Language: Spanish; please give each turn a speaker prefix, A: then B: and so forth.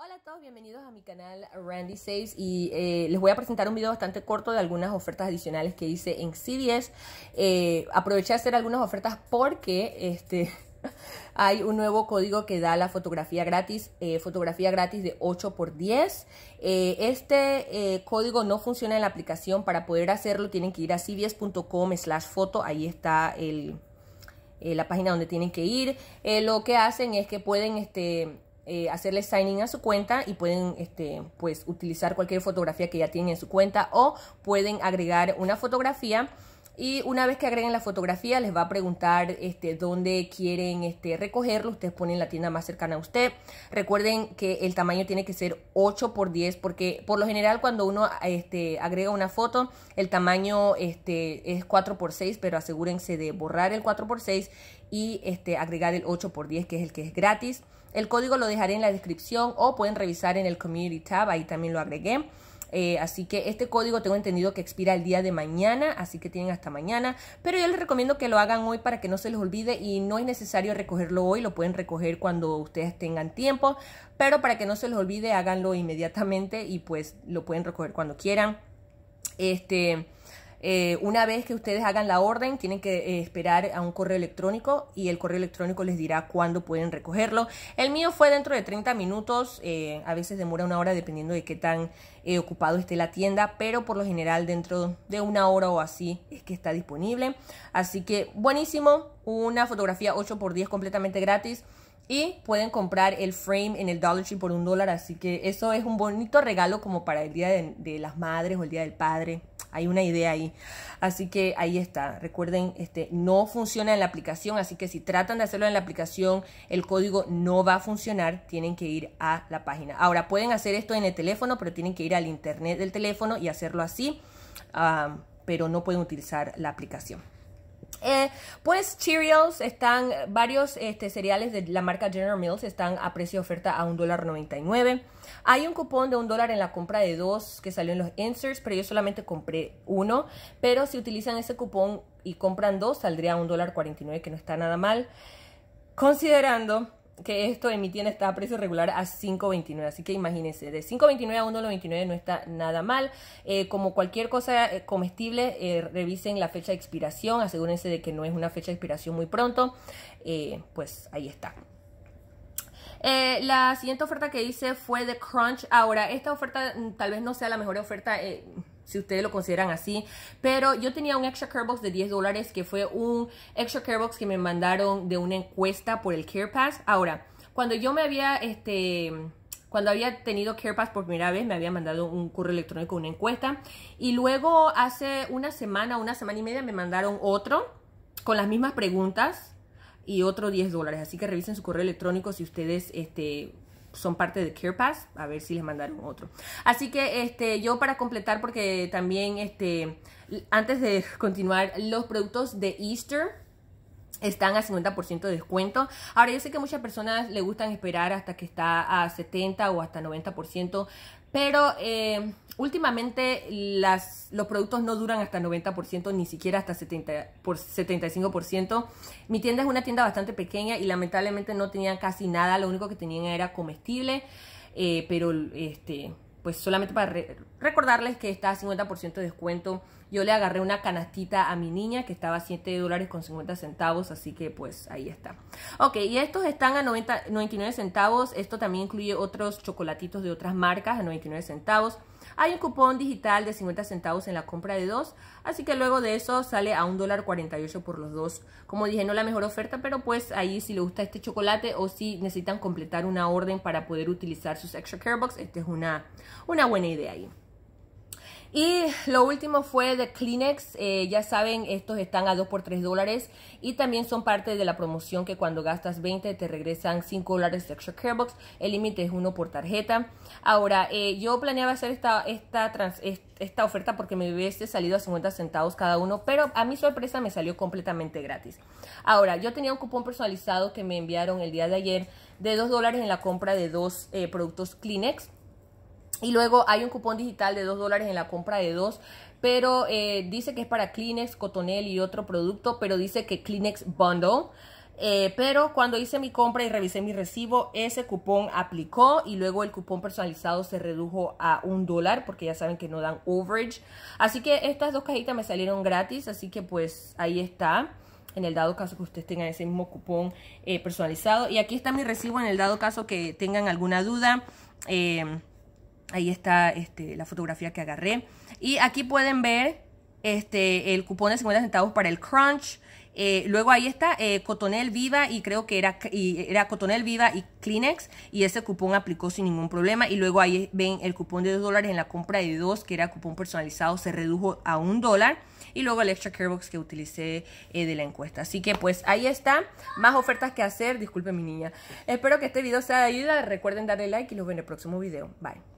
A: Hola a todos, bienvenidos a mi canal Randy Saves y eh, les voy a presentar un video bastante corto de algunas ofertas adicionales que hice en CDS. Eh, aproveché a hacer algunas ofertas porque este, hay un nuevo código que da la fotografía gratis, eh, fotografía gratis de 8x10. este código no funciona en la aplicación, para poder hacerlo tienen que ir a cbs.com slash foto, ahí está la página donde tienen que ir. lo que hacen es que pueden... este eh, hacerle signing a su cuenta y pueden este, pues, utilizar cualquier fotografía que ya tienen en su cuenta o pueden agregar una fotografía. Y una vez que agreguen la fotografía, les va a preguntar este, dónde quieren este, recogerlo. Ustedes ponen la tienda más cercana a usted. Recuerden que el tamaño tiene que ser 8 por 10 porque por lo general cuando uno este, agrega una foto, el tamaño este, es 4 por 6 pero asegúrense de borrar el 4 por 6 y este, agregar el 8 por 10 que es el que es gratis. El código lo dejaré en la descripción o pueden revisar en el Community Tab, ahí también lo agregué. Eh, así que este código tengo entendido que expira el día de mañana, así que tienen hasta mañana. Pero yo les recomiendo que lo hagan hoy para que no se les olvide y no es necesario recogerlo hoy, lo pueden recoger cuando ustedes tengan tiempo. Pero para que no se les olvide, háganlo inmediatamente y pues lo pueden recoger cuando quieran. Este. Eh, una vez que ustedes hagan la orden, tienen que eh, esperar a un correo electrónico y el correo electrónico les dirá cuándo pueden recogerlo. El mío fue dentro de 30 minutos, eh, a veces demora una hora dependiendo de qué tan ocupado esté la tienda, pero por lo general dentro de una hora o así es que está disponible. Así que buenísimo, una fotografía 8x10 completamente gratis. Y pueden comprar el frame en el Dollar Tree por un dólar. Así que eso es un bonito regalo como para el Día de las Madres o el Día del Padre hay una idea ahí. Así que ahí está. Recuerden, este, no funciona en la aplicación, así que si tratan de hacerlo en la aplicación, el código no va a funcionar, tienen que ir a la página. Ahora, pueden hacer esto en el teléfono, pero tienen que ir al internet del teléfono y hacerlo así, ah, pero no pueden utilizar la aplicación. Eh, pues Cheerios están varios este, cereales de la marca General Mills están a precio de oferta a $1.99. Hay un cupón de un dólar en la compra de dos que salió en los inserts, pero yo solamente compré uno. Pero si utilizan ese cupón y compran dos, saldría a $1.49, que no está nada mal. Considerando que esto en mi tienda está a precio regular a 5.29, así que imagínense, de 5.29 a 1.99 no está nada mal. Eh, como cualquier cosa eh, comestible, eh, revisen la fecha de expiración, asegúrense de que no es una fecha de expiración muy pronto, pues ahí está. la siguiente oferta que hice fue de Crunch. Ahora, esta oferta mm, tal vez no sea la mejor oferta si ustedes lo consideran así. Pero yo tenía un extra care box de 10 dólares que fue un extra care box que me mandaron de una encuesta por el Care Pass. Ahora, cuando yo me había, este, cuando había tenido Care Pass por primera vez, me había mandado un correo electrónico, una encuesta. Y luego hace una semana, una semana y media, me mandaron otro con las mismas preguntas y otro 10 dólares. Así que revisen su correo electrónico si ustedes este, son parte de Pass a ver si les mandaron otro. Así que este, yo para completar, porque también este, antes de continuar, los productos de Easter están a 50% de descuento. Ahora yo sé que muchas personas le gustan esperar hasta que está a 70 o hasta 90%, pero eh, últimamente las, los productos no duran hasta 90%, ni siquiera hasta 70, por 75%. Mi tienda es una tienda bastante pequeña y lamentablemente no tenían casi nada, lo único que tenían era comestible, eh, pero este, pues solamente para recordarles que está a 50% de descuento. Yo le agarré una canastita a mi niña que estaba a 7 dólares con 50 centavos, así que pues ahí está. Ok, y estos están a 90, 99 centavos. Esto también incluye otros chocolatitos de otras marcas a 99 centavos. Hay un cupón digital de 50 centavos en la compra de dos, así que luego de eso sale a $1.48 por los dos. Como dije, no la mejor oferta, pero pues ahí si le gusta este chocolate o si necesitan completar una orden para poder utilizar sus extra care box, esta es una buena idea ahí. Y lo último fue de Kleenex, eh, ya saben, estos están a 2 por 3 dólares y también son parte de la promoción que cuando gastas 20 te regresan 5 dólares de extra care box, el límite es uno por tarjeta. Ahora, eh, yo planeaba hacer esta, esta, oferta porque me hubiese salido a 50 centavos cada uno, pero a mi sorpresa me salió completamente gratis. Ahora, yo tenía un cupón personalizado que me enviaron el día de ayer de 2 dólares en la compra de dos eh, productos Kleenex y luego hay un cupón digital de 2 dólares en la compra de 2. pero eh, dice que es para Kleenex, Cotonel y otro producto, pero dice que Kleenex Bundle. Eh, pero cuando hice mi compra y revisé mi recibo, ese cupón aplicó y luego el cupón personalizado se redujo a un dólar porque ya saben que no dan overage. Así que estas dos cajitas me salieron gratis, así que pues ahí está en el dado caso que ustedes tengan ese mismo cupón eh, personalizado. Y aquí está mi recibo en el dado caso que tengan alguna duda. Ahí está este, la fotografía que agarré. Y aquí pueden ver este, el cupón de 50 centavos para el Crunch. Eh, luego ahí está eh, Cotonel Viva y creo que era, Cotonel Viva y Kleenex y ese cupón aplicó sin ningún problema y luego ahí ven el cupón de 2 dólares en la compra de 2 que era cupón personalizado se redujo a 1 dólar y luego el extra Box que utilicé eh, de la encuesta. Así que pues ahí está, más ofertas que hacer, Disculpe mi niña. Espero que este video sea de ayuda, recuerden darle like y los veo en el próximo video. Bye.